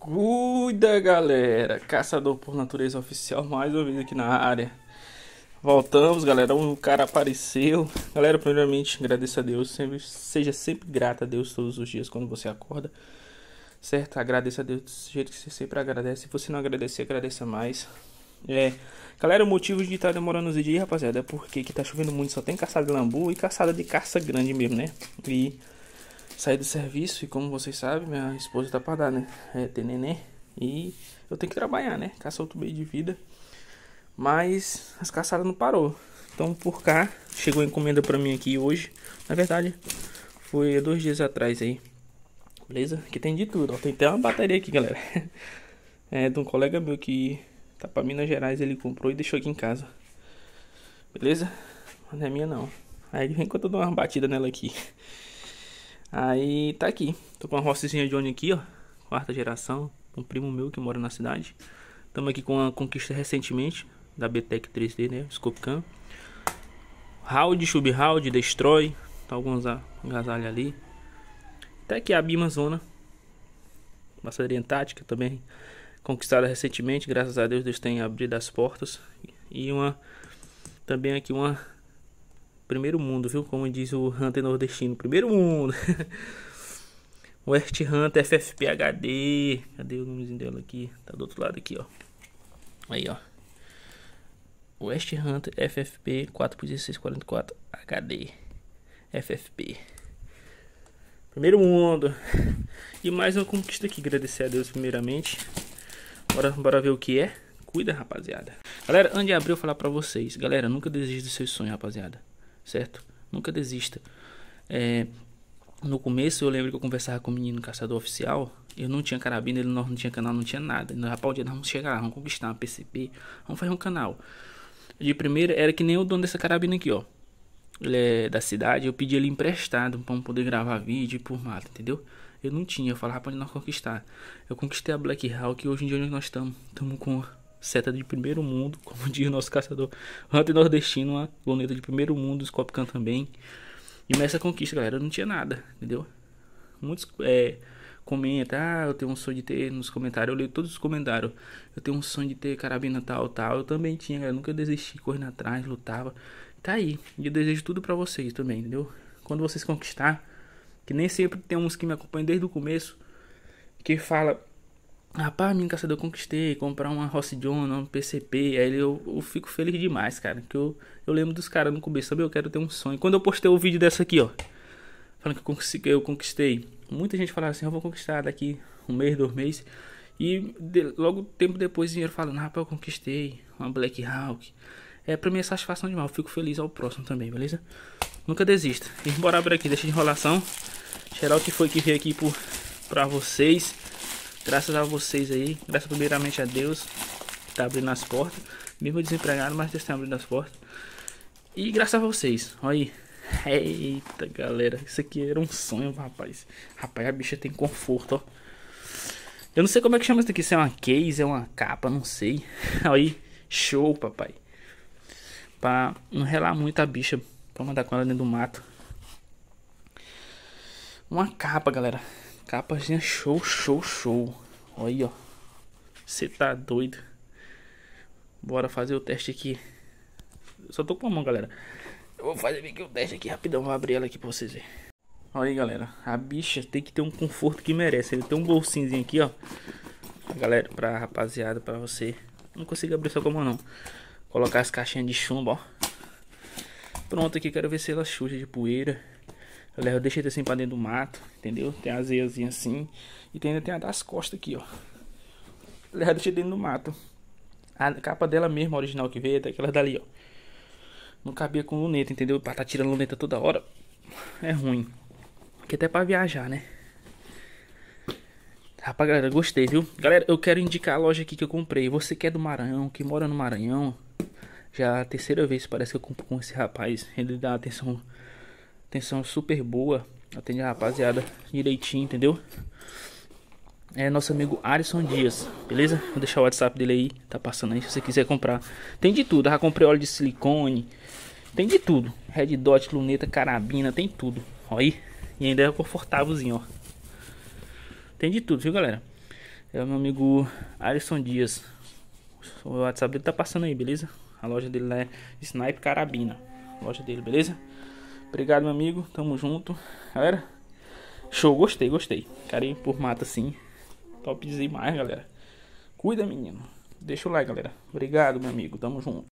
Cuida, galera! Caçador por natureza oficial, mais uma vez aqui na área. Voltamos, galera. O cara apareceu. Galera, primeiramente, agradeça a Deus. Sempre, seja sempre grata a Deus todos os dias quando você acorda. Certo? Agradeça a Deus do jeito que você sempre agradece. Se você não agradecer, agradeça mais. É. Galera, o motivo de estar tá demorando os dias, rapaziada, é porque que tá chovendo muito. Só tem caçada de lambu e caçada de caça grande mesmo, né? E saí do serviço e como vocês sabem, minha esposa tá para dar, né? É, ter neném e eu tenho que trabalhar, né? Caçar tá outro meio de vida. Mas as caçadas não parou. Então por cá, chegou encomenda para mim aqui hoje. Na verdade, foi dois dias atrás aí. Beleza? Que tem de tudo. Ó. Tem até uma bateria aqui, galera. É de um colega meu que tá pra Minas Gerais. Ele comprou e deixou aqui em casa. Beleza? Mas não é minha não. Aí de vez quando eu dou uma batida nela aqui. Aí tá aqui. Tô com uma de Johnny aqui, ó. Quarta geração. Um primo meu que mora na cidade. Estamos aqui com uma conquista recentemente. Da BTEC 3D, né? Scope Cam. Round, Round, Destroy. Tá alguns agasalhos ali. Até tá aqui a Bima Zona. Maçaria Tática também. Conquistada recentemente. Graças a Deus, Deus tem abrido as portas. E uma... Também aqui uma Primeiro mundo, viu? Como diz o Hunter nordestino. Primeiro mundo. West Hunter FFPHD. Cadê o nomezinho dela aqui? Tá do outro lado aqui, ó. Aí, ó. West Hunter FFP 4.1644 HD. FFP. Primeiro mundo. E mais uma conquista aqui. Agradecer a Deus primeiramente. Bora, bora ver o que é. Cuida, rapaziada. Galera, antes de abrir eu falar pra vocês. Galera, nunca desista dos seus sonhos, rapaziada certo? Nunca desista. É, no começo eu lembro que eu conversava com o um menino caçador oficial. Eu não tinha carabina, ele não, não tinha canal, não tinha nada. Nós, rapaz, nós vamos chegar lá, vamos conquistar uma PCP, vamos fazer um canal. De primeira era que nem o dono dessa carabina aqui, ó. Ele é da cidade, eu pedi ele emprestado pra eu poder gravar vídeo por mato, entendeu? Eu não tinha, eu falava pra nós conquistar. Eu conquistei a Black Hawk e hoje em dia onde nós estamos? Estamos com seta de primeiro mundo, como diz o nosso caçador Hunter Nordestino, uma luneta de primeiro mundo, Scopcan também. E nessa conquista, galera, eu não tinha nada, entendeu? Muitos é, comentam, ah, eu tenho um sonho de ter nos comentários, eu leio todos os comentários, eu tenho um sonho de ter carabina tal, tal. Eu também tinha, galera, nunca desisti, correndo atrás, lutava. Tá aí, e eu desejo tudo para vocês também, entendeu? Quando vocês conquistar, que nem sempre tem uns que me acompanham desde o começo, que fala Rapaz, minha caçador eu conquistei, comprar uma Ross John, um PCP, aí eu, eu, fico feliz demais, cara. Que eu, eu lembro dos caras no começo, sabe? Eu quero ter um sonho. Quando eu postei o vídeo dessa aqui, ó, falando que eu conquistei, muita gente falava assim: eu vou conquistar daqui um mês, dois meses. E de, logo tempo depois vieram falando: rapaz, eu conquistei uma Black Hawk. É pra mim é satisfação demais, eu fico feliz ao próximo também, beleza? Nunca desista. E bora abrir aqui, deixa de enrolação. Geral que foi que veio aqui por, pra vocês. Graças a vocês aí, graças primeiramente a Deus que tá abrindo as portas. Mesmo desempregado, mas Deus tá abrindo as portas. E graças a vocês, olha aí. Eita galera, isso aqui era um sonho, rapaz. Rapaz, a bicha tem conforto, ó. Eu não sei como é que chama isso aqui se é uma case, é uma capa, não sei. Aí, show, papai. Pra não relar muito a bicha, pra mandar com ela dentro do mato. Uma capa, galera. Capazinha show, show, show. Olha aí, ó. Você tá doido. Bora fazer o teste aqui. Eu só tô com a mão, galera. Eu vou fazer aqui o teste aqui rapidão. Vou abrir ela aqui pra vocês verem. Olha aí, galera. A bicha tem que ter um conforto que merece. Ele tem um bolsinho aqui, ó. Galera, pra rapaziada, pra você. Não consigo abrir só com a mão, não. Colocar as caixinhas de chumbo, ó. Pronto aqui, quero ver se ela suja de poeira. Galera, eu deixei assim pra dentro do mato, entendeu? Tem as eiazinhas assim. E tem, ainda tem a das costas aqui, ó. Galera, eu deixei dentro do mato. A capa dela mesma, original que veio, é daquela dali, ó. Não cabia com luneta, entendeu? Pra tá tirando luneta toda hora. É ruim. Que até pra viajar, né? Rapaz, galera, gostei, viu? Galera, eu quero indicar a loja aqui que eu comprei. Você que é do Maranhão, que mora no Maranhão. Já é a terceira vez parece que eu compro com esse rapaz. Ele dá atenção Atenção super boa. Atende a rapaziada direitinho, entendeu? É nosso amigo Alisson Dias, beleza? Vou deixar o WhatsApp dele aí, tá passando aí se você quiser comprar. Tem de tudo, já comprei óleo de silicone, tem de tudo. Red dot, luneta, carabina, tem tudo. Ó aí, e ainda é confortávelzinho, ó. Tem de tudo, viu, galera? É o meu amigo Alisson Dias. O WhatsApp dele tá passando aí, beleza? A loja dele é Snipe Carabina. A loja dele, beleza? Obrigado, meu amigo. Tamo junto. Galera, show. Gostei, gostei. Quero por mata, sim. Top demais, galera. Cuida, menino. Deixa o like, galera. Obrigado, meu amigo. Tamo junto.